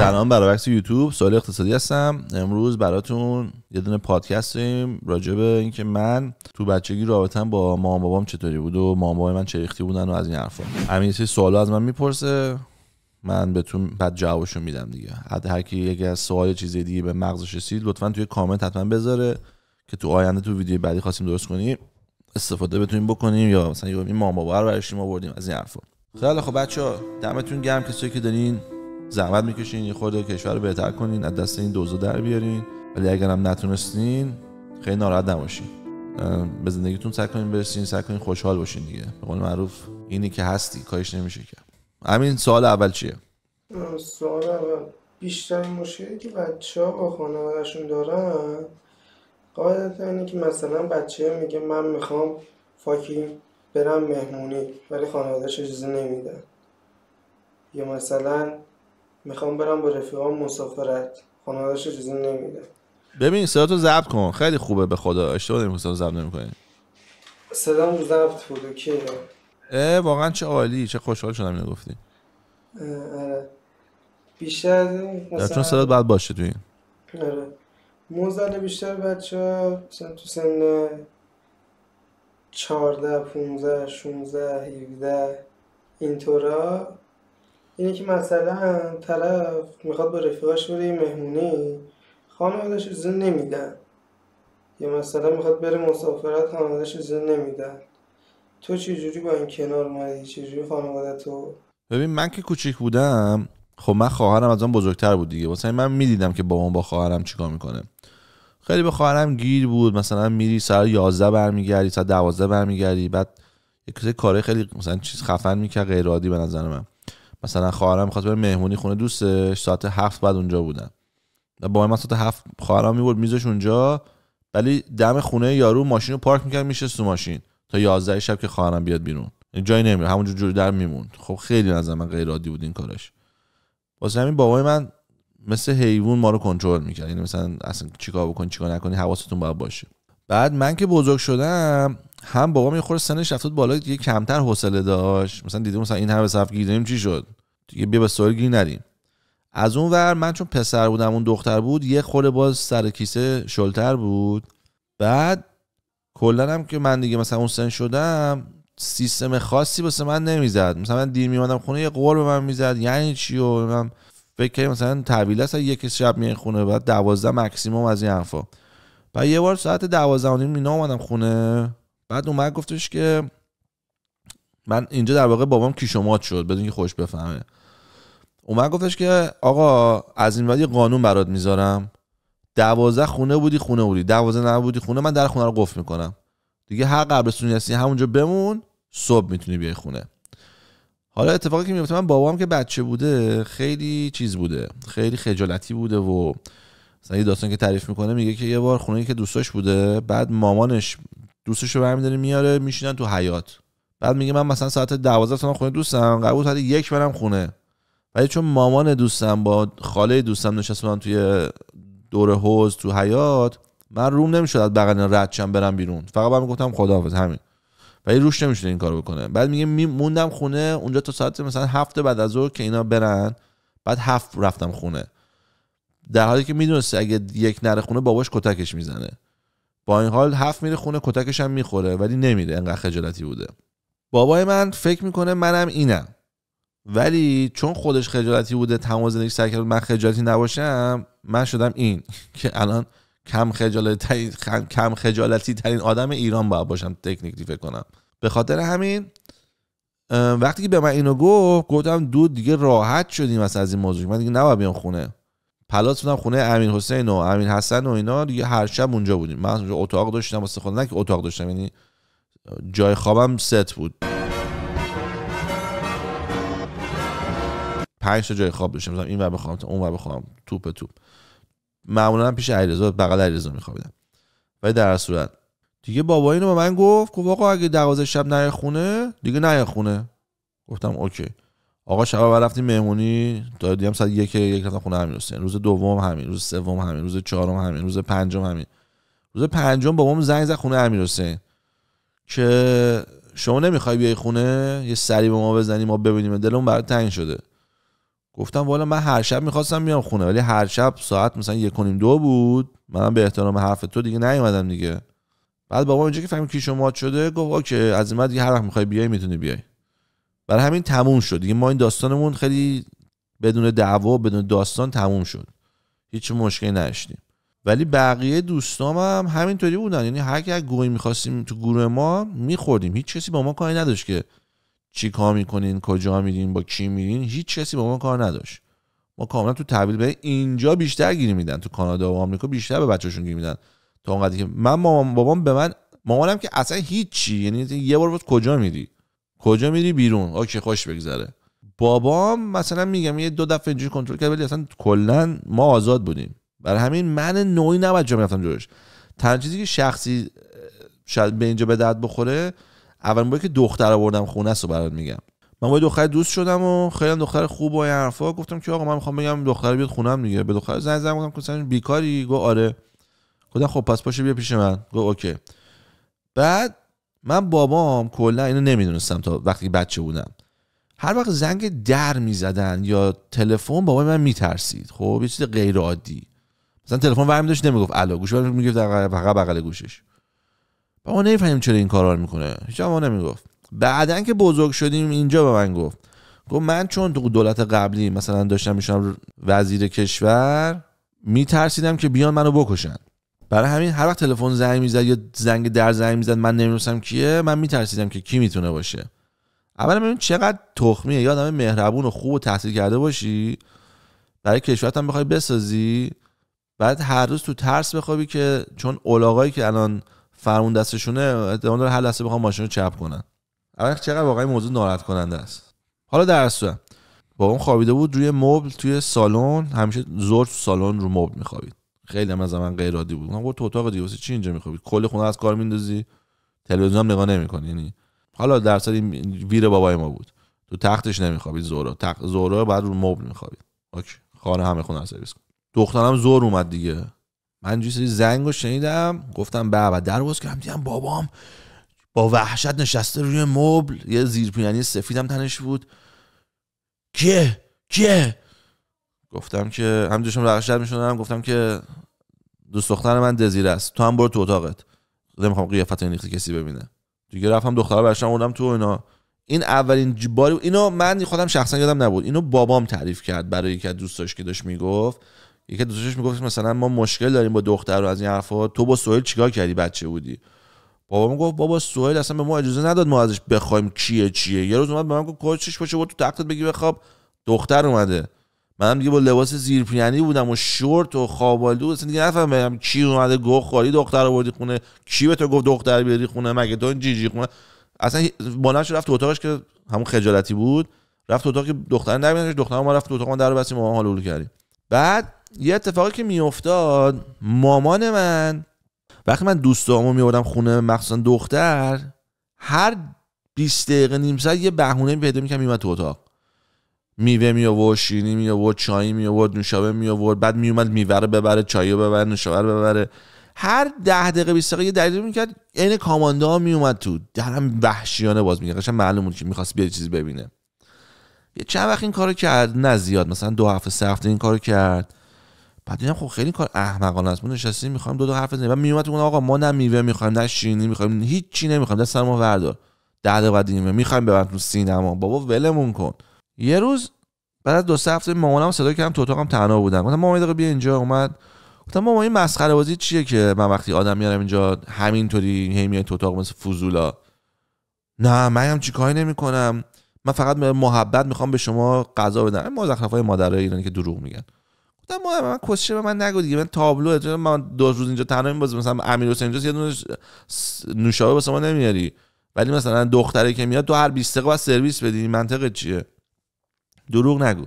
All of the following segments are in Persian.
سلام برابکس یوتیوب سوال اقتصادی هستم امروز براتون یه دونه پادکست داریم راجع به اینکه من تو بچگی رابطم با مامان بابام چطوری بود و مام بابای من چه بودن و از این حرفا همین سری سوالا از من میپرسه من بهتون بعد جوابشو میدم دیگه حتی هر کی یکی از سوال چیز دیگه به مغزش رسید لطفا توی کامنت حتما بذاره که تو آینده تو ویدیو بعدی خواستیم درست کنیم استفاده بتونیم بکنیم یا مثلا این مام بابا رو برشیم آوردیم از این حرفا خیلی خب بچه ها دمتون گرم کسایی که دارین زحمت میکشین یه کشور رو بهتر کنین از دست این دوزو در بیارین ولی اگر هم نتونستین خیلی ناراحت نباشین به زندگیتون سعی کنین برسین سعی کنین خوشحال باشین دیگه به قول معروف اینی که هستی کاش نمیشه کرد همین سوال اول چیه سوال اول بیشتر مشکلی که بچه ها با خانوادهشون دارن قاعدتا اینه که مثلا بچه میگه من میخوام فاکی برم مهمونی ولی خانوادهش اجازه نمیدن یا مثلا میخوام برم با رفیقام مسافرت خانوادش چیزی نمیده ببین صدا ضبط کن خیلی خوبه به خدا اشتباه نمی صدا ضبط نمیکنی رو ضبط بود اوکی واقعا چه عالی چه خوشحال شدم اینو گفتی آره بیشتر از این مثلا چون باشه تو این آره بیشتر بچه ها مثلا تو سن 14 15 16 17 اینطورا اینه که مثلا طرف میخواد با رفیقاش بره یه مهمونی خانوادش زن نمیدن یا مثلا میخواد بره مسافرت خانوادش زن نمیدن تو چجوری با این کنار اومدی چجوری خانواده تو ببین من که کوچیک بودم خب من خواهرم از آن بزرگتر بود دیگه واسه من میدیدم که بابام با خواهرم چیکار میکنه خیلی به خواهرم گیر بود مثلا میری سر 11 برمیگردی ساعت 12 برمیگردی بعد یه کاره خیلی مثلا چیز خفن میکرد غیر عادی به نظر من مثلا خواهرم میخواست بره مهمونی خونه دوستش ساعت هفت بعد اونجا بودن و با من ساعت هفت خواهرم میبرد میزش اونجا ولی دم خونه یارو ماشین رو پارک میکرد میشه تو ماشین تا یازده شب که خواهرم بیاد بیرون یعنی جایی نمیره همونجور جور در میموند خب خیلی نظر من غیر عادی بود این کارش واسه همین بابای من مثل حیوان ما رو کنترل میکرد یعنی مثلا اصلا چیکار بکن چیکار نکنی حواستون باید باشه بعد من که بزرگ شدم هم بابام یه خورده سنش رفت بالا دیگه کمتر حوصله داشت مثلا دیدیم مثلا این همه صف گیریم چی شد دیگه بیا به سوال گیر نریم از اون ور من چون پسر بودم اون دختر بود یه خورده باز سر کیسه شلتر بود بعد کلا هم که من دیگه مثلا اون سن شدم سیستم خاصی واسه من نمیزد مثلا من دیر میمادم خونه یه قول به من میزد یعنی چی و من فکر مثلا تحویل است یک شب میای خونه بعد دوازده ماکسیمم از این حرفا و یه بار ساعت دوازده نیم اینا اومدم خونه بعد اومد گفتش که من اینجا در واقع بابام کیشومات شد بدون که خوش بفهمه اومد گفتش که آقا از این بعد قانون برات میذارم دوازده خونه بودی خونه بودی دوازده نبودی خونه من در خونه رو قفل میکنم دیگه هر قبرستونی هستی همونجا بمون صبح میتونی بیای خونه حالا اتفاقی که میفته من بابام که بچه بوده خیلی چیز بوده خیلی خجالتی بوده و مثلا یه داستان که تعریف میکنه میگه که یه بار خونه که دوستاش بوده بعد مامانش دوستش رو برمیداره میاره میشینن تو حیات بعد میگه من مثلا ساعت 12 تا خونه دوستم قبول ساعت یک برم خونه ولی چون مامان دوستم با خاله دوستم نشسته بودن توی دور حوز تو حیات من روم نمیشد از بغل ردشم برم بیرون فقط من گفتم خداحافظ همین ولی روش نمیشد این کارو بکنه بعد میگه موندم خونه اونجا تا ساعت مثلا هفت بعد از که اینا برن بعد هفت رفتم خونه در حالی که میدونسته اگه یک نره خونه باباش کتکش میزنه با این حال هفت میره خونه کتکش هم میخوره ولی نمیره انقدر خجالتی بوده بابای من فکر میکنه منم اینم ولی چون خودش خجالتی بوده تمام زندگی سعی کرد من خجالتی نباشم من شدم این که الان کم خجالتی کم خجالتی ترین آدم ایران باید باشم تکنیکلی فکر کنم به خاطر همین وقتی که به من اینو گفت گفتم دو دیگه راحت شدیم از این موضوع من دیگه نباید بیام خونه پلاس بودم خونه امین حسین و امین حسن و اینا دیگه هر شب اونجا بودیم من اونجا اتاق داشتم واسه خودم نه که اتاق داشتم یعنی جای خوابم ست بود پنج جای خواب داشتم مثلا این و بخوام اون بخوام توپ توپ معمولا پیش علیرضا بغل علیرضا میخوابیدم ولی در صورت دیگه بابا اینو به من گفت گفت آقا اگه 12 شب نره خونه دیگه نری خونه گفتم اوکی آقا شب اول رفتیم مهمونی تا دیدم ساعت یک یک رفتم خونه امیر حسین روز دوم همین روز سوم همین روز چهارم همین روز پنجم همین روز پنجم بابام زنگ زد خونه امیر حسین که شما نمیخوای بیای خونه یه سری به ما بزنی ما ببینیم دلمون برات تنگ شده گفتم والا من هر شب میخواستم بیام خونه ولی هر شب ساعت مثلا یک نیم دو بود من به احترام حرف تو دیگه نیومدم دیگه بعد بابا اینجا که فهمید کی شما شده گفت اوکی از این هر وقت میخوای بیای میتونی بیای برای همین تموم شد دیگه ما این داستانمون خیلی بدون دعوا بدون داستان تموم شد هیچ مشکلی نداشتیم ولی بقیه دوستام هم همینطوری بودن یعنی هر کی گوی میخواستیم تو گروه ما میخوردیم هیچ کسی با ما کاری نداشت که چی کار میکنین کجا میرین با کی میرین هیچ کسی با ما کار نداشت ما کاملا تو تحویل به اینجا بیشتر گیر میدن تو کانادا و آمریکا بیشتر به بچه‌شون گیر میدن تا اونقدر که من مامان بابام به من مامانم که اصلا هیچی یعنی یه بار بود کجا میری کجا میری بیرون اوکی خوش بگذره بابام مثلا میگم یه دو دفعه اینجوری کنترل کرد ولی اصلا کلا ما آزاد بودیم برای همین من نوعی نباید جا میرفتم جورش تنها چیزی که شخصی شاید به اینجا به درد بخوره اول باری که دختر آوردم خونه سو برات میگم من با دختر دوست شدم و خیلی دختر خوب و حرفا گفتم که آقا من میخوام بگم دختر بیاد خونم دیگه به دختر زنگ زدم گفتم بیکاری گفت آره خدا خب پس پاشو بیا پیش من گفت اوکی بعد من بابام کلا اینو نمیدونستم تا وقتی بچه بودم هر وقت زنگ در میزدن یا تلفن بابای من میترسید خب یه چیز غیر عادی مثلا تلفن برمی داشت نمیگفت الو گوش برمی میگفت فقط بغل گوشش بابا نمیفهمیم چرا این کارا رو میکنه هیچ ما نمیگفت بعدن که بزرگ شدیم اینجا به من گفت گفت من چون تو دولت قبلی مثلا داشتم میشم وزیر کشور میترسیدم که بیان منو بکشن برای همین هر وقت تلفن زنگ میزد یا زنگ در زنگ میزد من نمیدونستم کیه من میترسیدم که کی میتونه باشه اولا ببین چقدر تخمیه یادم مهربون و خوب و تحصیل کرده باشی برای کشورت هم بخوای بسازی بعد هر روز تو ترس بخوابی که چون اولاغایی که الان فرمون دستشونه احتمال داره هر لحظه بخوام ماشین رو چپ کنن اولا چقدر واقعا موضوع ناراحت کننده است حالا در با بابام خوابیده بود روی مبل توی سالن همیشه زور تو سالن رو مبل میخوابید خیلی هم از من غیر عادی بود من تو اتاق دیگه چی اینجا میخوابی کل خونه از کار میندازی تلویزیون نگاه نمیکنی یعنی حالا در این ویر بابای ما بود تو تختش نمیخوابید زورا تخت زورا بعد رو مبل میخوابید اوکی خانه همه خونه سرویس کن دخترم زور اومد دیگه من یه سری رو شنیدم گفتم بابا در باز کردم دیدم بابام با وحشت نشسته روی مبل یه زیرپینی سفیدم تنش بود که چه گفتم که هم داشتم میشدم گفتم که دوست دختر من دزیر است تو هم برو تو اتاقت نمیخوام قیافت این کسی ببینه دیگه رفتم دختر برشم اومدم تو اینا این اولین باری اینو من خودم شخصا یادم نبود اینو بابام تعریف کرد برای یکی از دوستاش که داشت میگفت یکی دوستاش میگفت مثلا ما مشکل داریم با دختر رو از این حرفا تو با سهیل چیکار کردی بچه بودی بابام گفت بابا سهیل اصلا به ما اجازه نداد ما ازش بخوایم کیه چیه یه روز اومد به من گفت کوچش باشه تو تختت بگی بخواب دختر اومده منم دیگه با لباس زیرپیانی بودم و شورت و خوابالو اصلا دیگه نفهمیدم چی اومده گوه خالی دختر آوردی خونه کی به تو گفت دختر بیاری خونه مگه تو جیجی خونه اصلا بانش رفت تو اتاقش که همون خجالتی بود رفت تو اتاق که دختر نمیدونش دختر ما رفت تو اتاق ما در بسیم ما حلول کردیم بعد یه اتفاقی که میافتاد مامان من وقتی من دوستامو میوردم خونه مخصوصا دختر هر 20 دقیقه نیم ساعت یه بهونه پیدا میکنم میومد تو اتاق میوه می آورد شیرینی می آورد چای می آورد نوشابه می آورد بعد می اومد میوه رو ببره چای رو ببره نوشابه رو ببره هر ده دقیقه 20 دقیقه یه دلیل میکرد عین کاماندا ها می اومد تو درم وحشیانه باز میگه قشنگ معلوم بود که میخواست بیاد چیزی ببینه یه چند وقت این کارو کرد نه زیاد مثلا دو هفته سه هفته این کارو کرد بعد خب خیلی کار احمقانه است ما نشستیم میخوایم دو دو حرف بزنیم بعد میومد اون آقا ما نه میوه میخوایم نه شیرینی میخوایم هیچ چی نمیخوایم دست ما وردار ده دقیقه میخوایم ببرم تو سینما بابا ولمون کن یه روز بعد از دو سه هفته مامانم صدا کردم تو اتاقم تنها بودم گفتم مامان دیگه بیا اینجا اومد گفتم مامان این مسخره بازی چیه که من وقتی آدم میارم اینجا همینطوری هی میای تو اتاق مثل فضولا نه من هم چیکاری نمیکنم من فقط محبت میخوام به شما غذا بدم ما های مادرای ایرانی که دروغ میگن گفتم مامان من کوشش به من نگو دیگه من تابلو من دو روز اینجا تنها میبازم مثلا امیر حسین یه دونه نوشابه واسه ما نمیاری ولی مثلا دختره که میاد تو هر 20 دقیقه سرویس بدی منطقه چیه دروغ نگو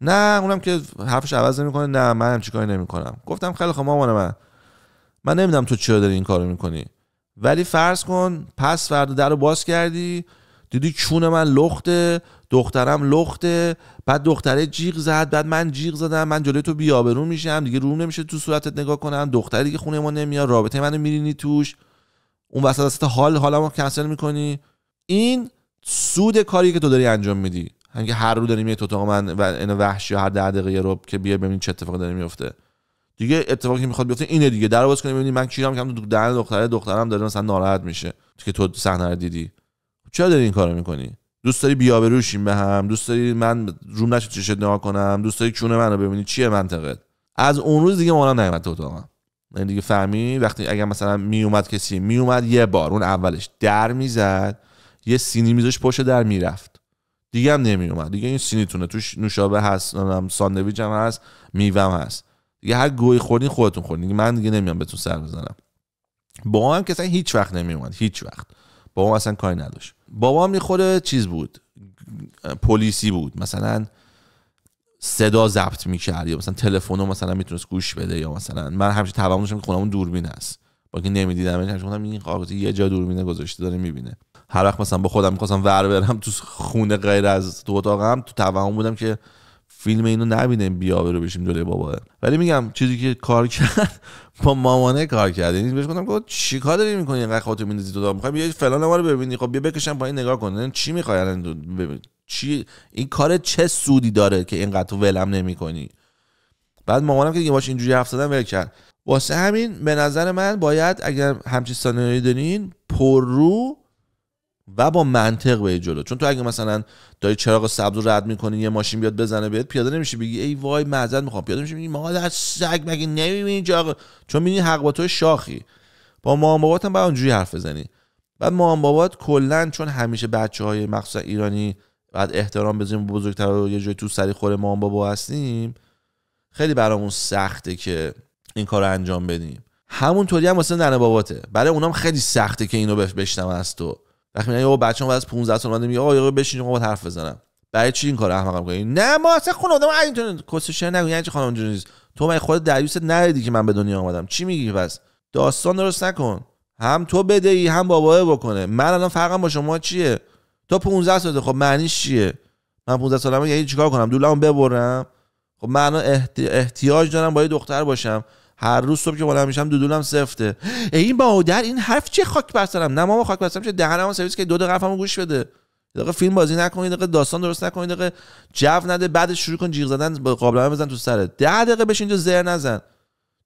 نه اونم که حرفش عوض نمیکنه نه من هم چیکار نمیکنم گفتم خیلی خب مامان من من نمیدونم تو چرا داری این کارو میکنی ولی فرض کن پس فردا در رو باز کردی دیدی چون من لخته دخترم لخته بعد دختره جیغ زد بعد من جیغ زدم من جلوی تو بیابرون میشم دیگه روم نمیشه تو صورتت نگاه کنم دختری دیگه خونه ما نمیاد رابطه منو میرینی توش اون وسط وسط حال حالمو کنسل میکنی این سود کاری که تو داری انجام میدی همگه هر رو داریم یه اتاق من و این وحشی هر در دقیقه رو که بیا ببینید چه اتفاقی داره میفته دیگه اتفاقی که میخواد بیفته اینه دیگه در باز کنیم ببینیم من کیرم که تو دهن دختره دخترم داره مثلا ناراحت میشه که تو صحنه رو دیدی چرا داری این کارو میکنی دوست داری بیا بروشیم به هم دوست داری من روم نشه چشت نگاه کنم دوست داری چونه منو ببینی چیه منطقت از اون روز دیگه مالا نیومد تو اتاقم من یعنی دیگه فهمی وقتی اگر مثلا میومد کسی میومد یه بار اون اولش در میزد یه سینی میذاش پشت در میرفت دیگه هم نمی اومد دیگه این سینیتونه توش نوشابه هست ساندویچ هم هست میوه هست دیگه هر گوی خوردین خودتون خوردین من دیگه نمیام بهتون سر بزنم بابام هم که هیچ وقت نمی اومد هیچ وقت هم اصلا کاری نداشت بابام میخوره چیز بود پلیسی بود مثلا صدا ضبط میکرد یا مثلا تلفن مثلا میتونست گوش بده یا مثلا من همیشه توهم داشتم که خونمون دوربین هست با که نمیدیدم همیشه گفتم این قاضی یه جا دوربینه گذاشته داره میبینه هر وقت مثلا با خودم میخواستم ور برم تو خونه غیر از تو اتاقم تو توهم بودم که فیلم اینو نبینیم بیا برو بشیم دوره بابا ولی میگم چیزی که کار کرد با مامانه کار کرد یعنی بهش گفتم چی کار داری میکنی اینقدر خاطر میندازی تو میخوای بیا فلان رو ببینی خب بیا بکشم پایین نگاه کن یعنی چی میخوای ببین چی این کار چه سودی داره که اینقدر تو ولم نمیکنی بعد مامانم که دیگه باش اینجوری حرف زدن ول کرد واسه همین به نظر من باید اگر همچین سناریویی دارین پررو و با منطق به جلو چون تو اگه مثلا داری چراغ سبز رو رد میکنی یه ماشین بیاد بزنه بهت پیاده نمیشه بگی ای وای معذرت میخوام پیاده میشه میگی در سگ مگه نمیبینی چراغ چون میبینی حق با تو شاخی با مام بابات هم اونجوری حرف بزنی بعد مام بابات کلا چون همیشه بچه های مخصوصا ایرانی بعد احترام بزنیم بزرگتر رو یه جای تو سری خور مام بابا هستیم خیلی برامون سخته که این کار رو انجام بدیم همونطوری هم واسه ننه باباته برای اونام خیلی سخته که اینو بشنوه از تو وقتی میگن بچه‌ام بعد از 15 سال اومده میگه آقا یه بشین حرف بزنم برای چی این کار احمقم کنی نه ما اصلا خونه آدم اینطور کسش نگو یعنی چی خانم جونیز تو من خود دریوست ندیدی که من به دنیا آمدم چی میگی پس داستان درست نکن هم تو بدهی هم باباه بکنه من الان فرقم با شما چیه تو 15 ساله خب معنیش چیه من 15 سالمه یعنی چیکار کنم دولمو ببرم خب من احتیاج دارم با یه دختر باشم هر روز صبح که بالا میشم دودولم سفته ای این مادر این حرف چه خاک بر نه ماما خاک بر سرم چه دهنمو سرویس که دو دقیقه حرفمو گوش بده دقیقه فیلم بازی نکنید دقیقه داستان درست نکنید دقیقه جو نده بعد شروع کن جیغ زدن با قابلمه بزن تو سرت ده دقیقه بشین اینجا زر نزن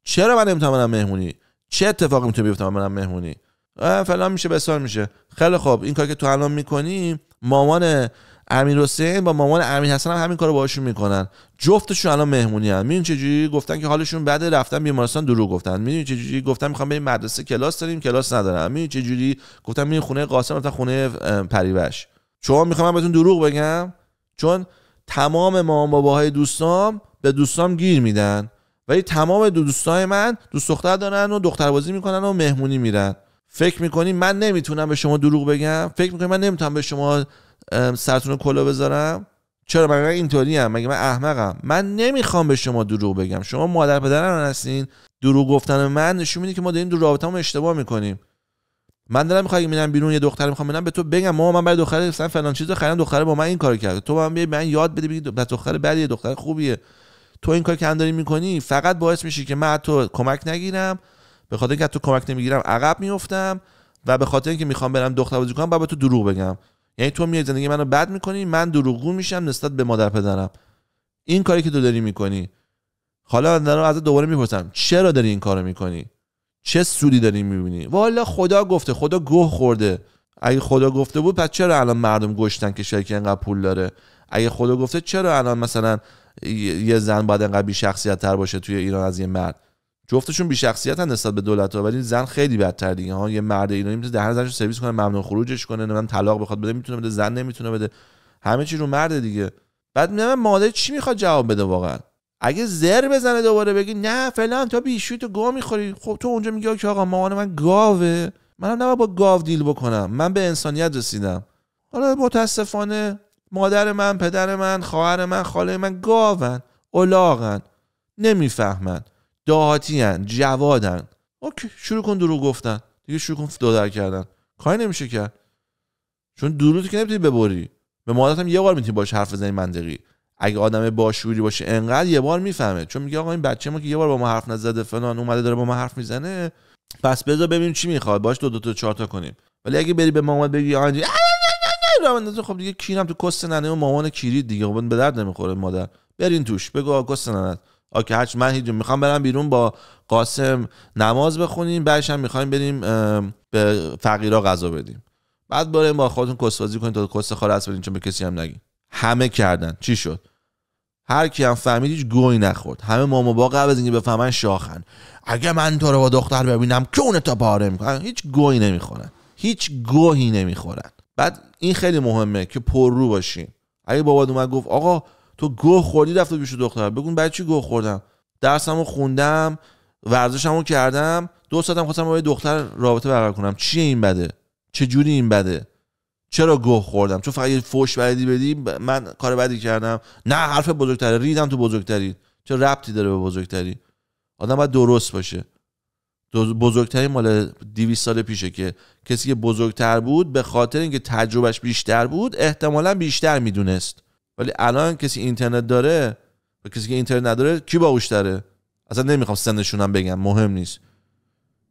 چرا من نمیتونم مهمونی چه اتفاقی میتونه بیفته من مهمونی فلان میشه بسال میشه خیلی خوب این کاری که تو الان میکنی مامان امیر حسین با مامان امیر حسن هم همین کارو باهاشون میکنن جفتشون الان مهمونی هم میدونی چجوری گفتن که حالشون بعد رفتن بیمارستان دروغ گفتن میدونی چجوری گفتن میخوام بریم مدرسه کلاس داریم کلاس ندارم میدونی چجوری گفتن می خونه قاسم رفتن خونه پریوش چون میخوام من بهتون دروغ بگم چون تمام مامان باباهای دوستام به دوستام گیر میدن ولی تمام دو دوستای من دوست دختر دارن و دختربازی میکنن و مهمونی میرن فکر میکنی من نمیتونم به شما دروغ بگم فکر میکنی من نمیتونم به شما سرتون رو کلا بذارم چرا من اینطوری هم مگه من احمقم من نمیخوام به شما دروغ بگم شما مادر پدرم هستین دروغ گفتن من نشون میده که ما داریم دو رابطه‌مون اشتباه میکنیم من دارم میخوام میرم بیرون یه دختر میخوام میرم به تو بگم ما من برای دختر مثلا فلان چیزو خریدم دختر با من این کارو کرد تو من من یاد بده بگی دختر یه دختر خوبیه تو این کار که میکنی فقط باعث میشی که من تو کمک نگیرم به خاطر اینکه تو کمک نمیگیرم عقب میفتم و به خاطر اینکه میخوام برم دختر بازی کنم تو دروغ بگم یعنی تو میای زندگی منو بد میکنی من دروغگو میشم نسبت به مادر پدرم این کاری که تو داری میکنی حالا من از دوباره میپرسم چرا داری این کارو میکنی چه سودی داری میبینی والا خدا گفته خدا گوه خورده اگه خدا گفته بود پس چرا الان مردم گشتن که شرکت انقدر پول داره اگه خدا گفته چرا الان مثلا یه زن باید انقدر بی شخصیت تر باشه توی ایران از یه مرد جفتشون بی شخصیت نسبت به دولت ها ولی زن خیلی بدتر دیگه ها یه مرد ایرانی میتونه دهن زنشو سرویس کنه ممنوع خروجش کنه من طلاق بخواد بده میتونه بده زن نمیتونه بده همه چی رو مرد دیگه بعد میگم مادر چی میخواد جواب بده واقعا اگه زر بزنه دوباره بگی نه فلان تو بیشوی تو گا میخوری خب تو اونجا میگی که آقا مامان من گاوه منم نباید با گاو دیل بکنم من به انسانیت رسیدم حالا متاسفانه مادر من پدر من خواهر من خاله من گاون الاغن نمیفهمن دهاتی جوادن اوکی شروع کن درو گفتن دیگه شروع کن دادر کردن کاری نمیشه کرد چون دروغ که نمیتونی ببری به مادت هم یه بار میتونی باش حرف بزنی منطقی اگه آدم باشوری باشه انقدر یه بار میفهمه چون میگه آقا این بچه ما که یه بار با ما حرف نزده فلان اومده داره با ما حرف میزنه پس بذار ببینیم چی میخواد باش دو دو تا چهار تا کنیم ولی اگه بری به مامان بگی آنجی راه خب دیگه کیرم تو کست ننه و مامان کیری دیگه خب، به درد نمیخوره مادر برین توش بگو کست ننه اوکی هشت من میخوام برم بیرون با قاسم نماز بخونیم بعدش هم میخوایم بریم به فقیرها غذا بدیم بعد بریم با خودتون کسوازی کنید تا کس خالص بدین چون به کسی هم نگین همه کردن چی شد هر کی هم فهمید هیچ گوی نخورد همه مامو با قبل از اینکه بفهمن شاخن اگه من تو رو با دختر ببینم کونه تا پاره میکنن هیچ گوی نمیخورن هیچ گوهی نمیخورن بعد این خیلی مهمه که پررو باشین اگه بابات اومد گفت آقا تو گوه خوردی رفته پیش دختر بگون برای چی گوه خوردم درسمو خوندم ورزشمو کردم دو ساعتم خواستم با دختر رابطه برقرار کنم چی این بده چه جوری این بده چرا گوه خوردم چون فقط یه فوش بدی بدی من کار بدی کردم نه حرف بزرگتره ریدم تو بزرگتری چه ربطی داره به بزرگتری آدم باید درست باشه بزرگترین مال 200 سال پیشه که کسی که بزرگتر بود به خاطر اینکه تجربهش بیشتر بود احتمالا بیشتر میدونست ولی الان کسی اینترنت داره و کسی که اینترنت نداره کی باهوش داره اصلا نمیخوام هم بگم مهم نیست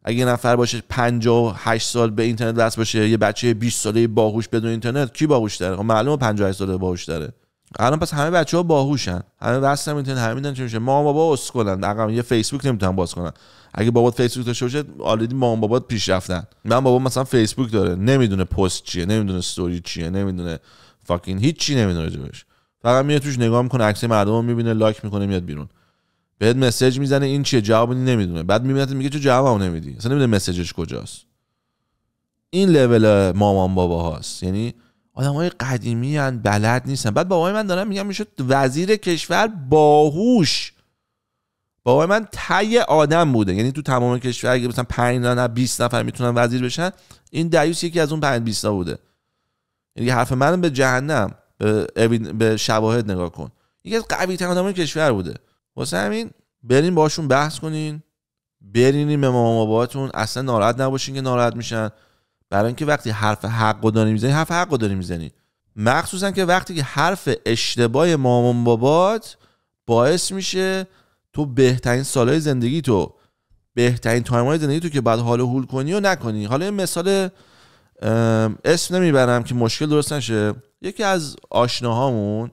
اگه یه نفر باشه 58 سال به اینترنت دست باشه یه بچه 20 ساله باهوش بدون اینترنت کی باهوش داره خب معلومه 58 ساله باهوش داره الان پس همه بچه ها باهوشن همه بس هم اینترنت همه میشه چه میشه مامان بابا اسکلن عقب یه فیسبوک نمیتونن باز کنن اگه بابات فیسبوک داشته باشه آلردی مامان بابات پیش رفتن من بابا مثلا فیسبوک داره نمیدونه پست چیه نمیدونه استوری چیه نمیدونه فاکین هیچ چی نمیدونه جوش فقط میاد توش نگاه میکنه عکس مردم رو میبینه لایک میکنه میاد بیرون بهت مسج میزنه این چیه جواب نمیدونه بعد میبینه میگه چه جواب نمیدی اصلا نمیدونه مسیجش کجاست این لول مامان بابا هاست یعنی آدم های قدیمی هن بلد نیستن بعد بابای من دارم میگم میشد وزیر کشور باهوش بابای من تی آدم بوده یعنی تو تمام کشور اگه مثلا 5 نه 20 نفر میتونن وزیر بشن این دریوس یکی از اون 5 20 بوده یعنی حرف من به جهنم به شواهد نگاه کن یکی از قوی ترین آدمای کشور بوده واسه همین برین باشون بحث کنین برینین به مامان باباتون اصلا ناراحت نباشین که ناراحت میشن برای اینکه وقتی حرف حقو داری میزنی حرف حقو داری میزنی مخصوصا که وقتی که حرف اشتباه مامان بابات باعث میشه تو بهترین سالهای زندگی تو بهترین تایمای زندگی تو که بعد حال هول کنی و نکنی حالا این مثال اسم نمیبرم که مشکل درست نشه یکی از آشناهامون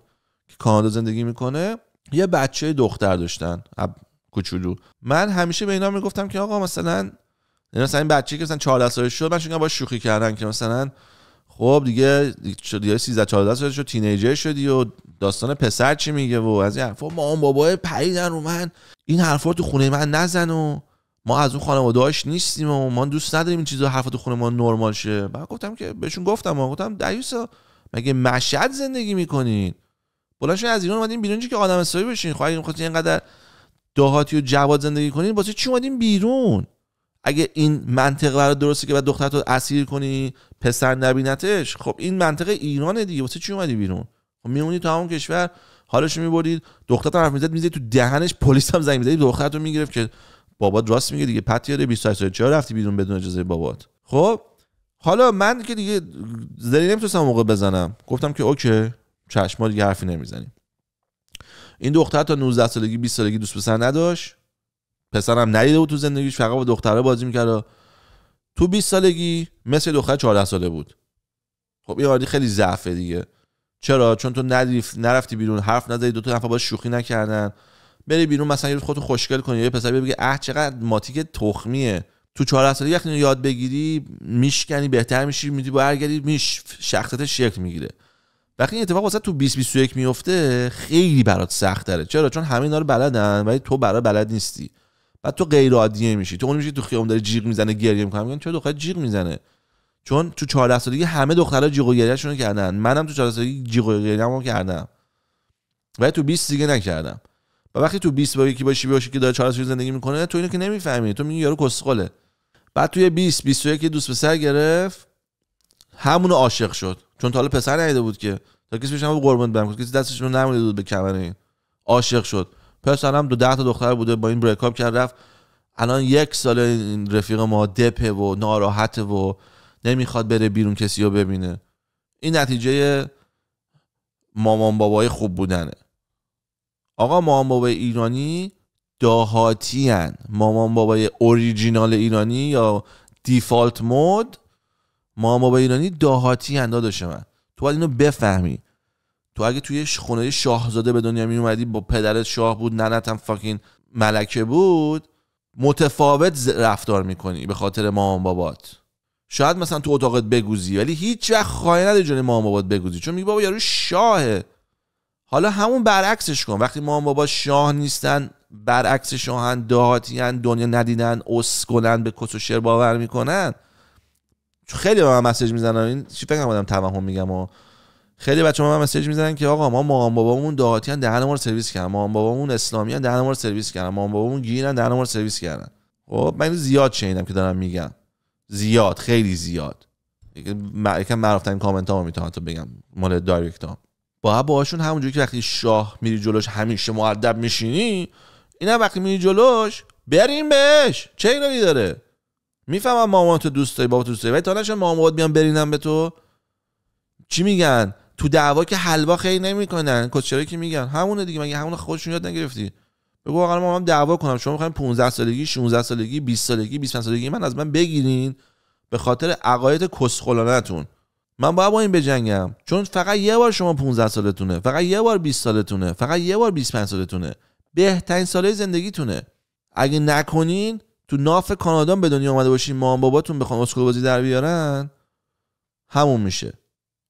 که کانادا زندگی میکنه یه بچه دختر داشتن کوچولو من همیشه به اینا میگفتم که آقا مثلا یعنی مثلا این بچه که مثلا 14 شد من با شوخی کردن که مثلا خب دیگه شد دیگه 13 14 سالش شد تینیجر شدی و داستان پسر چی میگه و از این حرفا مام بابای پریدن رو من این حرفا تو خونه من نزن و ما از اون خانواده نیستیم و ما دوست نداریم این چیزا حرف تو خونه ما نرمال شه من گفتم که بهشون گفتم ما گفتم دیوسا مگه مشهد زندگی میکنین بلاش از ایران اومدین بیرون که آدم حسابی بشین خب اگه اینقدر دهاتی و جواد زندگی کنین واسه چی اومدین بیرون اگه این منطق برای درسته که بعد دخترتو اسیر کنی پسر نبینتش خب این منطق ایران دیگه واسه چی اومدی بیرون خب میمونی تو همون کشور حالش میبرید دخترتو حرف میزد میزد تو دهنش پلیس هم زنگ میزد دخترتو میگرفت که بابات راست میگه دیگه پتیاره 28 سال چرا رفتی بیرون بدون اجازه بابات خب حالا من که دیگه زری نمیتونستم موقع بزنم گفتم که اوکی چشما دیگه حرفی نمیزنیم این دختر تا 19 سالگی 20 سالگی دوست پسر نداشت پسرم ندیده بود تو زندگیش فقط با دختره بازی میکرد تو 20 سالگی مثل دختر 14 ساله بود خب این عادی خیلی ضعفه دیگه چرا چون تو ندیف نرفتی بیرون حرف نزدی دو تا نفر با شوخی نکردن بری بیرون مثلا یه روز خودتو خوشگل کنی یه پسر بگه اه چقدر ماتیک تخمیه تو 14 سالگی وقتی یاد بگیری میشکنی بهتر میشی میدی برگردی میش شخصیت شکل میگیره وقتی این اتفاق واسه تو 20 21 میفته خیلی برات سخت داره چرا چون همه اینا رو بلدن ولی تو برای بلد نیستی بعد تو غیر عادیه میشی تو اون میشی تو خیام داره جیغ میزنه گریه میکنه میگن چرا دختر جیغ میزنه چون تو 14 سالگی همه دخترها جیغ و شون کردن منم تو 14 سالگی جیغ و گریه‌مو کردم ولی تو 20 دیگه نکردم و وقتی تو 20 با یکی باشی باشی که داره 4 سال زندگی میکنه تو اینو که نمیفهمی تو میگی یارو کسخله بعد توی 20 21 دوست پسر گرفت همونو عاشق شد چون تا حالا پسر نیده بود که تا کسی بشه قربونت قربون برم کسی دستش رو نمیده بود به کمر این عاشق شد پسرم دو 10 تا دختر بوده با این بریکاپ کرد رفت الان یک سال این رفیق ما دپه و ناراحته و نمیخواد بره بیرون کسی رو ببینه این نتیجه مامان بابای خوب بودنه آقا مامان بابای ایرانی داهاتی هن. مامان بابای اوریجینال ایرانی یا دیفالت مود مامان بابای ایرانی داهاتی هن داداش من تو باید اینو بفهمی تو اگه توی خونه شاهزاده به دنیا می اومدی با پدرت شاه بود ننتم فاکین ملکه بود متفاوت رفتار میکنی به خاطر مامان بابات شاید مثلا تو اتاقت بگوزی ولی هیچ وقت خواهی نده جانه مامان بابات بگوزی چون میگه بابا یارو شاهه حالا همون برعکسش کن وقتی مامان بابا شاه نیستن برعکس شاهن دهاتیان دنیا ندیدن اسکنن به کس و شر باور میکنن خیلی به من مسیج میزنن این چی فکر کنم توهم میگم و خیلی به من مسیج میزنن که آقا ما مامان بابامون دهاتیان دهن ما رو سرویس کردن مامان بابامون اسلامیان دهن ما رو سرویس کردن مامان بابامون گیرن دهن ما رو سرویس کردن خب من زیاد شنیدم که دارم میگم زیاد خیلی زیاد یکم معرفتن کامنت ها میتونم تو بگم مال دایرکت ها باید باهاشون همونجوری که وقتی شاه میری جلوش همیشه معدب میشینی اینا وقتی میری جلوش بریم بهش چه ایرادی داره میفهمم مامان تو دوست داری تو دوست داری ولی تا نشه مامان بیان برینم به تو چی میگن تو دعوا که حلوا خیلی نمیکنن کوچرایی که میگن همونه دیگه مگه همون خودشون یاد نگرفتی بگو واقعا مامانم دعوا کنم شما میخواین 15 سالگی 16 سالگی 20 سالگی 25 سالگی من از من بگیرین به خاطر عقاید کسخلانتون من باید با این بجنگم چون فقط یه بار شما 15 سالتونه فقط یه بار 20 سالتونه فقط یه بار 25 سالتونه بهترین ساله زندگیتونه اگه نکنین تو ناف کانادا به دنیا آمده باشین مام باباتون بخوان اسکول بازی در بیارن همون میشه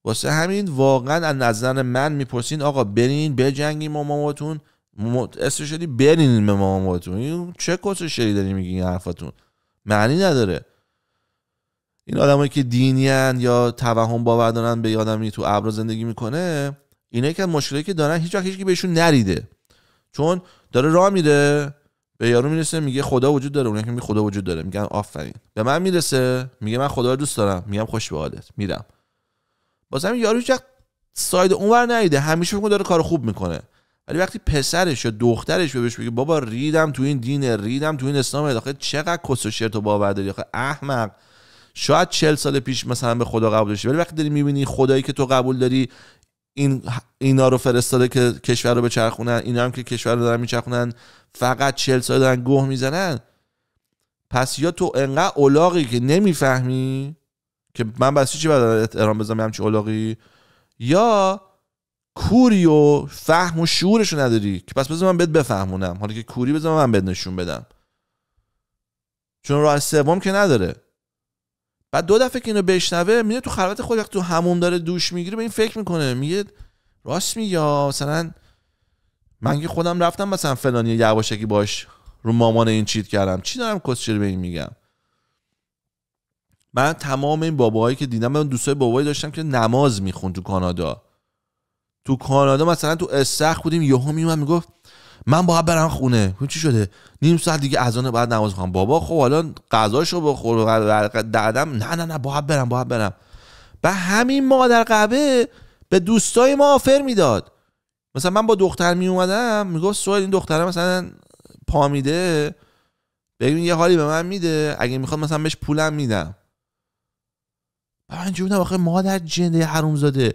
واسه همین واقعا از نظر من میپرسین آقا برین بجنگین مام باباتون اسم شدی برین به مام باباتون چه کس شری داری میگین حرفاتون معنی نداره این آدمایی که دینیان یا توهم باور دارن به آدمی تو ابر زندگی میکنه اینا که مشکلی که دارن هیچ وقت هیچکی بهشون نریده چون داره راه میره به یارو میرسه میگه خدا وجود داره اون که میگه خدا وجود داره میگن آفرین به من میرسه میگه من خدا رو دوست دارم میگم خوش به حالت میرم بازم یارو هیچ وقت ساید اونور نریده، همیشه فکر داره کار خوب میکنه ولی وقتی پسرش یا دخترش بهش میگه بابا ریدم تو این دین ریدم تو این اسلام چقدر کس و و باور داری احمق شاید 40 سال پیش مثلا به خدا قبول داشتی ولی وقتی داری میبینی خدایی که تو قبول داری این اینا رو فرستاده که کشور رو بچرخونن اینا هم که کشور رو دارن میچرخونن فقط 40 سال دارن گوه میزنن پس یا تو انقدر اولاقی که نمیفهمی که من بس چی باید احترام بزنم همچ اولاقی یا کوری و فهم و شعورشو نداری که پس بذار من بهت بفهمونم حالا که کوری بذار من بهت نشون بدم چون راه سوم که نداره بعد دو دفعه که اینو بشنوه میره تو خلوت خود تو همون داره دوش میگیره به این فکر میکنه میگه راست میگه مثلا من که خودم رفتم مثلا فلانی یواشکی باش رو مامان این چیت کردم چی دارم کسچر به این میگم من تمام این باباهایی که دیدم من دوستای بابایی داشتم که نماز میخون تو کانادا تو کانادا مثلا تو استخ بودیم یهو میومد میگفت من باید برم خونه خب چی شده نیم ساعت دیگه اذان بعد نماز خوام بابا خب الان غذاشو بخور دردم نه نه نه باید برم باید برم و همین مادر قبه به دوستای ما آفر میداد مثلا من با دختر می اومدم میگفت سوال این دختره مثلا پا میده ببین یه حالی به من میده اگه میخواد مثلا بهش پولم میدم من آخه مادر جنده حرومزاده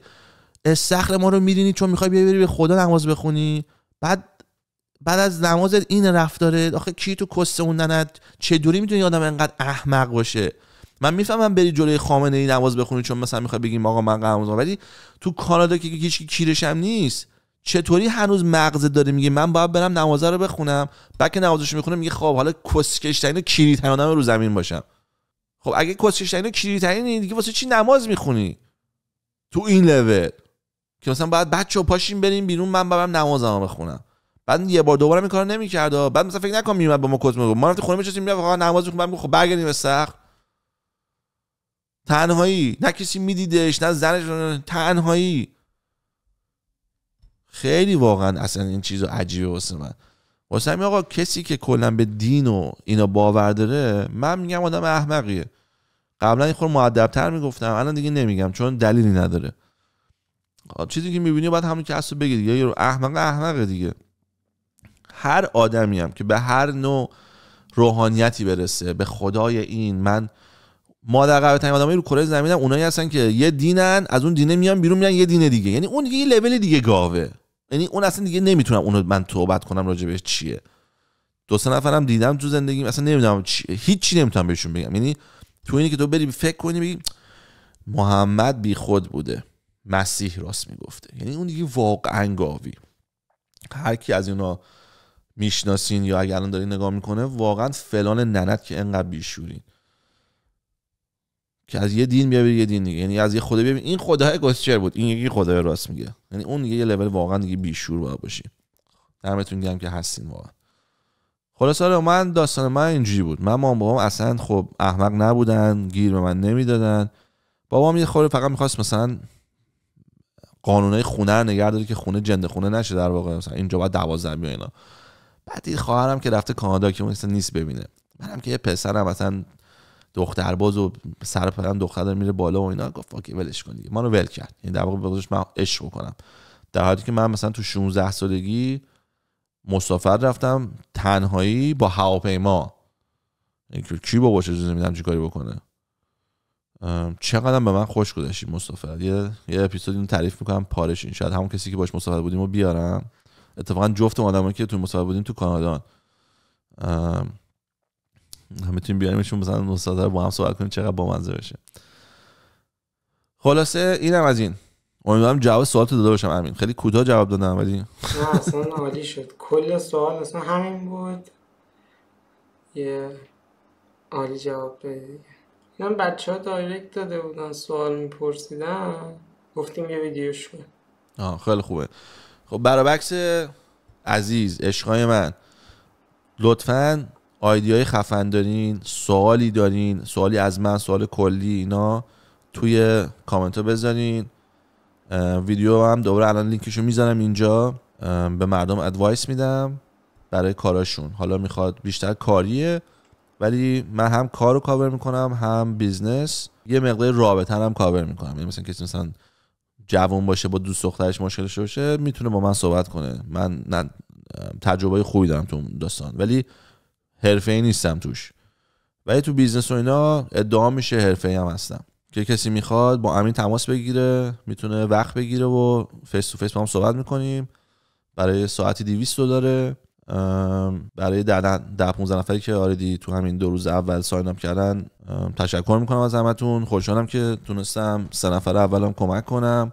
استخر ما رو میرینی چون میخوای بیا بری به خدا نماز بخونی بعد بعد از نماز این رفتاره آخه کی تو کسته اون چه دوری میتونی آدم انقدر احمق باشه من میفهمم بری جلوی خامنه ای نماز بخونی چون مثلا میخوای بگیم آقا من قرمز ولی تو کانادا که هیچ کیرشم نیست چطوری هنوز مغز داره میگه من باید برم نماز رو بخونم بعد که نمازش میخونه میگه خب حالا کسکشترین و کیری ترین آدم رو زمین باشم خب اگه کسکشترین و کیری ترین دیگه واسه چی نماز میخونی تو این لول که مثلا باید بچه و پاشیم بریم بیرون من برم نمازمو بخونم بعد یه بار دوباره این کارو و بعد مثلا فکر نکن میومد با ما میگو ما رفت خونه میشستیم میرفت آقا نماز میخوندم خب برگردیم به تنهایی نه کسی میدیدش نه زنش تنهایی خیلی واقعا اصلا این چیز عجیبه واسه من واسه همین آقا کسی که کلا به دین و اینا باور داره من میگم آدم احمقیه قبلا این خور می گفتم الان دیگه نمیگم چون دلیلی نداره چیزی که میبینی باید همون که اصلا بگی دیگه احمق احمقه دیگه هر آدمی هم که به هر نوع روحانیتی برسه به خدای این من ما در قبل تنگ آدمایی رو کره زمین هم اونایی هستن که یه دینن از اون دینه میان بیرون میان یه دین دیگه یعنی اون دیگه یه لول دیگه گاوه یعنی اون اصلا دیگه نمیتونم اونو من توبت کنم راجبش چیه دو سه نفرم دیدم تو زندگیم اصلا نمیدونم چیه هیچی نمیتونم بهشون بگم یعنی تو اینی که تو بری فکر کنی محمد بی خود بوده مسیح راست میگفته یعنی اون دیگه واقعا گاوی هر کی از اینا میشناسین یا اگر الان دارین نگاه میکنه واقعا فلان ننت که انقدر بیشورین که از یه دین بیا یه دین دیگه یعنی از یه خدا ببین این خدای گسچر بود این یکی خدای راست میگه یعنی اون دیگه یه لول واقعا دیگه بیشور باید باشی دمتون گرم که هستین واقعا آره من داستان من اینجوری بود من مام بابام اصلا خب احمق نبودن گیر به من نمیدادن بابام یه خورده فقط میخواست مثلا قانونای خونه نگه داره که خونه جنده خونه نشه در واقع مثلا اینجا بعد 12 بیا اینا بعدی خواهرم که رفته کانادا که اون نیست ببینه منم که یه پسرم مثلا دختر باز و سر پرم دختر میره بالا و اینا گفت اوکی ولش کن دیگه منو ول کرد یعنی در واقع بگذاشت من عشق بکنم در حالی که من مثلا تو 16 سالگی مسافر رفتم تنهایی با هواپیما کی با باشه جز میدم چیکاری بکنه چقدر به من خوش گذشت مسافر یه یه اپیزود اینو تعریف میکنم پارش این شاید همون کسی که باش مسافر بودیم و بیارم اتفاقا جفت آدمایی که تو مصاحبه بودیم تو کانادا میتونیم بیاریمشون مثلا مصاحبه با هم صحبت کنیم چقدر با منزه بشه خلاصه اینم از این امیدوارم جواب تو داده باشم امین خیلی کوتاه جواب دادم ولی نه اصلا عالی شد کل سوال اصلا همین بود یه عالی جواب دادی من بچه ها دایرکت داده بودن سوال میپرسیدن گفتیم یه ویدیوش آه خیلی خوبه خب برابکس عزیز عشقای من لطفا آیدی های خفن دارین سوالی دارین سوالی از من سوال کلی اینا توی کامنت ها بذارین ویدیو هم دوباره الان لینکشو میزنم اینجا به مردم ادوایس میدم برای کاراشون حالا میخواد بیشتر کاریه ولی من هم کار رو کاور میکنم هم بیزنس یه مقدار رابطه هم کاور میکنم یعنی مثلا کسی مثلا جوان باشه با دوست دخترش مشکل داشته باشه میتونه با من صحبت کنه من نه تجربه خوبی دارم تو داستان ولی حرفه ای نیستم توش ولی تو بیزنس و اینا ادعا میشه حرفه ای هم هستم که کسی میخواد با امین تماس بگیره میتونه وقت بگیره و فیس تو فیس با هم صحبت میکنیم برای ساعتی 200 داره برای ده, ده 15 نفری که آردی تو همین دو روز اول ساین کردن تشکر میکنم از همتون خوشحالم که تونستم سه نفر اولم کمک کنم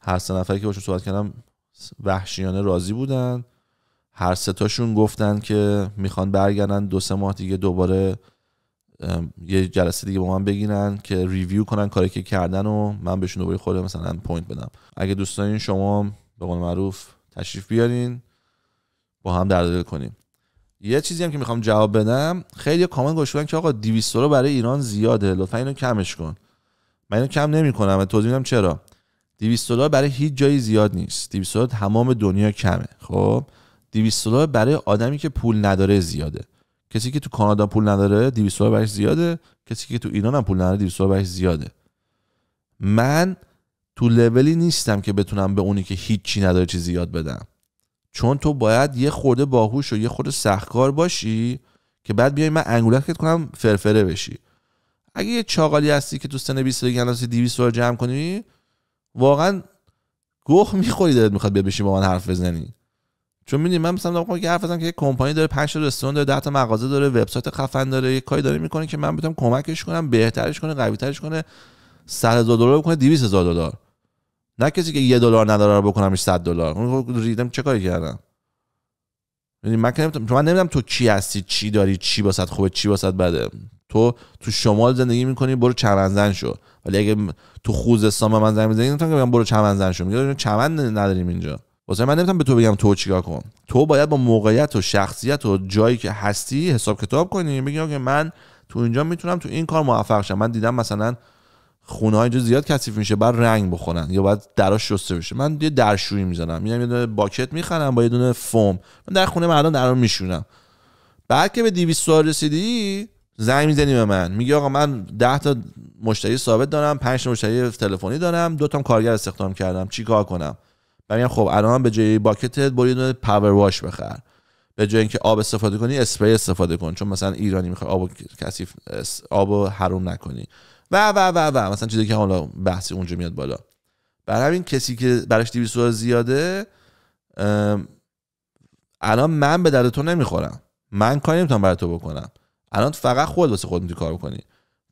هر سه نفری که باشون صحبت کردم وحشیانه راضی بودن هر سه تاشون گفتن که میخوان برگردن دو سه ماه دیگه دوباره یه جلسه دیگه با من بگیرن که ریویو کنن کاری که کردن و من بهشون دوباره خود مثلا پوینت بدم اگه دوستان شما به قول معروف تشریف بیارین با هم در دل کنیم یه چیزی هم که میخوام جواب بدم خیلی کامنت گوش که آقا 200 رو برای ایران زیاده لطفا اینو کمش کن من اینو کم نمیکنم توضیح میدم چرا 200 دلار برای هیچ جایی زیاد نیست 200 دلار تمام دنیا کمه خب 200 دلار برای آدمی که پول نداره زیاده کسی که تو کانادا پول نداره 200 دلار برایش زیاده کسی که تو ایران هم پول نداره 200 دلار برایش زیاده من تو لولی نیستم که بتونم به اونی که هیچی نداره چیزی یاد بدم چون تو باید یه خورده باهوش و یه خورده سختکار باشی که بعد بیای من انگولکت کنم فرفره بشی اگه یه چاقالی هستی که تو سن 20 سالگی الان 200 سال جمع کنی واقعا گوه میخوری دارت میخواد بیا بشی با من حرف بزنی چون میدونی من مثلا که حرف بزنم که یه کمپانی داره 5 تا رستوران داره 10 تا مغازه داره وبسایت خفن داره یه کاری داره میکنه که من بتونم کمکش کنم بهترش کنه قوی کنه 100 هزار دلار بکنه 200 هزار دلار نه کسی که یه دلار نداره رو بکنمش 100 دلار اون ریدم چه کاری کردم یعنی من که من نمیدونم تو چی هستی چی داری چی باست خوبه چی باست بده تو تو شمال زندگی میکنی برو چمنزن شو ولی اگه تو خوزستان به من زنگ بزنی نمیتونم بگم برو چمنزن شو میگم چمن نداریم اینجا واسه من نمیتونم به تو بگم تو چیکار کن تو باید با موقعیت و شخصیت و جایی که هستی حساب کتاب کنی میگم که من تو اینجا میتونم تو این کار موفق شم من دیدم مثلا خونه ها زیاد کثیف میشه بعد رنگ بخورن یا بعد درا شسته بشه من یه درشویی میزنم میام یه دونه باکت میخرم با یه دونه فوم من در خونه مردم درو میشونم بعد که به 200 سال رسیدی زنگ میزنی به من میگه آقا من 10 تا مشتری ثابت دارم 5 مشتری تلفنی دارم دو تا کارگر استخدام کردم چیکار کنم میگم خب الان به جای باکتت برو یه پاور واش بخر به جای اینکه آب استفاده کنی اسپری استفاده کن چون مثلا ایرانی میخواد آب کثیف آب حروم نکنی و و و و مثلا چیزی که حالا بحثی اونجا میاد بالا برای همین کسی که براش 200 دلار زیاده الان من به درد تو نمیخورم من کاری نمیتونم برای تو بکنم الان فقط خود واسه خود کار بکنی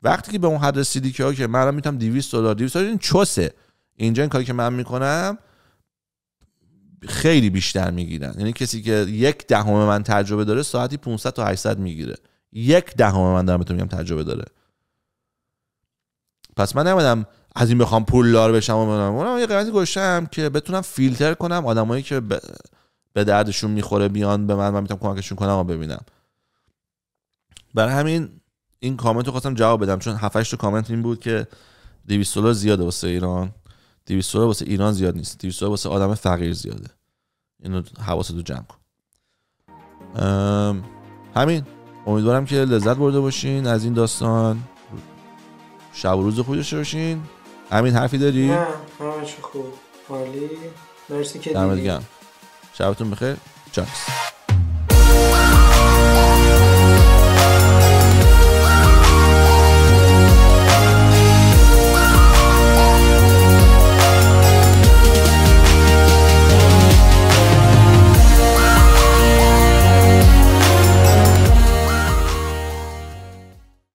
وقتی که به اون حد رسیدی که اوکی من میتونم 200 دلار 200 دلار این چوسه اینجا این کاری که من میکنم خیلی بیشتر میگیرن یعنی کسی که یک دهم من تجربه داره ساعتی 500 تا 800 میگیره یک دهم من دارم بهتون میگم تجربه داره پس من نمیدم از این بخوام پولدار بشم و اونم یه قیمتی گوشم که بتونم فیلتر کنم آدمایی که به دردشون میخوره بیان به من من میتونم کمکشون کنم و ببینم برای همین این کامنت رو خواستم جواب بدم چون 7 تا کامنت این بود که 200 زیاده واسه ایران 200 دلار واسه ایران زیاد نیست 200 واسه آدم فقیر زیاده اینو حواستو جمع کن همین امیدوارم که لذت برده باشین از این داستان شب و روز خوبی داشته باشین همین حرفی داری؟ نه همه خوب حالی مرسی که گم شبتون بخیر چاکس